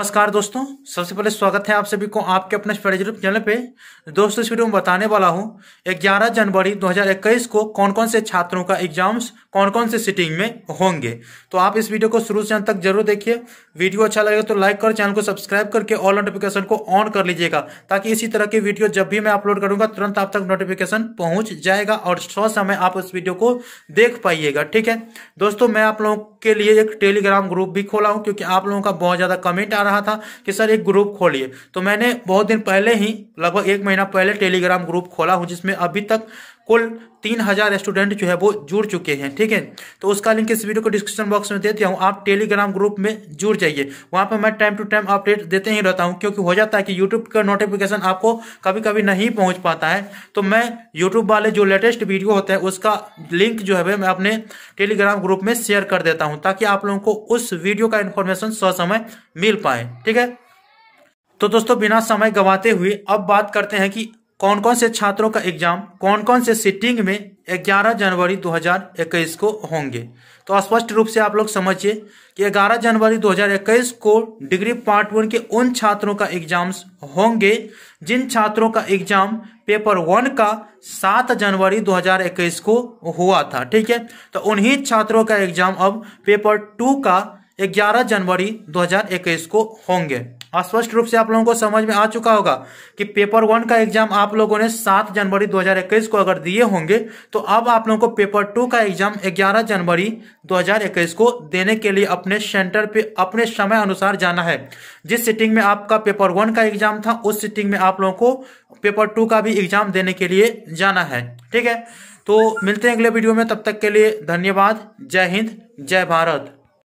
नमस्कार दोस्तों सबसे पहले स्वागत है आप सभी को आपके अपने स्टडी चैनल पे दोस्तों इस वीडियो में बताने वाला हूँ 11 जनवरी 2021 को कौन कौन से छात्रों का एग्जाम्स कौन कौन से सिटिंग में होंगे तो आप इस वीडियो को शुरू से अंत तक जरूर देखिए वीडियो अच्छा लगेगा तो लाइक कर चैनल को सब्सक्राइब करके ऑल नोटिफिकेशन को ऑन कर लीजिएगा ताकि इसी तरह की वीडियो जब भी मैं अपलोड करूंगा तुरंत आप तक नोटिफिकेशन पहुंच जाएगा और सौ समय आप इस वीडियो को देख पाइएगा ठीक है दोस्तों मैं आप लोगों के लिए एक टेलीग्राम ग्रुप भी खोला हूँ क्योंकि आप लोगों का बहुत ज़्यादा कमेंट आ रहा था कि सर एक ग्रुप खोलिए तो मैंने बहुत दिन पहले ही लगभग एक महीना पहले टेलीग्राम ग्रुप खोला हूँ जिसमें अभी तक कुल तीन हज़ार स्टूडेंट जो है वो जुड़ चुके हैं ठीक है तो उसका लिंक इस वीडियो को डिस्क्रिप्शन बॉक्स में दे दिया हूँ आप टेलीग्राम ग्रुप में जुड़ जाइए वहाँ पर मैं टाइम टू टाइम अपडेट देते ही रहता हूँ क्योंकि हो जाता है कि यूट्यूब का नोटिफिकेशन आपको कभी कभी नहीं पहुँच पाता है तो मैं यूट्यूब वाले जो लेटेस्ट वीडियो होते हैं उसका लिंक जो है मैं अपने टेलीग्राम ग्रुप में शेयर कर देता हूँ ताकि आप लोगों को उस वीडियो का इन्फॉर्मेशन ससमय मिल पाए ठीक है तो दोस्तों बिना समय गंवाते हुए अब बात करते हैं कि कौन कौन से छात्रों का एग्जाम कौन कौन से सिटिंग में 11 जनवरी 2021 को होंगे तो स्पष्ट रूप से आप लोग समझिए कि 11 जनवरी 2021 को डिग्री पार्ट वन के उन छात्रों का एग्जाम्स होंगे जिन छात्रों का एग्जाम पेपर वन का 7 जनवरी 2021 को हुआ था ठीक है तो उन्हीं छात्रों का एग्जाम अब पेपर टू का ग्यारह जनवरी 2021 को होंगे हाँ, स्पष्ट रूप से आप लोगों को समझ में आ चुका होगा कि पेपर वन का एग्जाम आप लोगों ने सात जनवरी 2021 को अगर दिए होंगे तो अब आप लोगों को पेपर टू का एग्जाम 11 जनवरी 2021 को देने के लिए अपने सेंटर पे अपने समय अनुसार जाना है जिस सिटिंग में आपका पेपर वन का एग्जाम था उस सिटिंग में आप लोगों को पेपर टू का भी एग्जाम देने के लिए जाना है ठीक है तो मिलते हैं अगले वीडियो में तब तक के लिए धन्यवाद जय हिंद जय भारत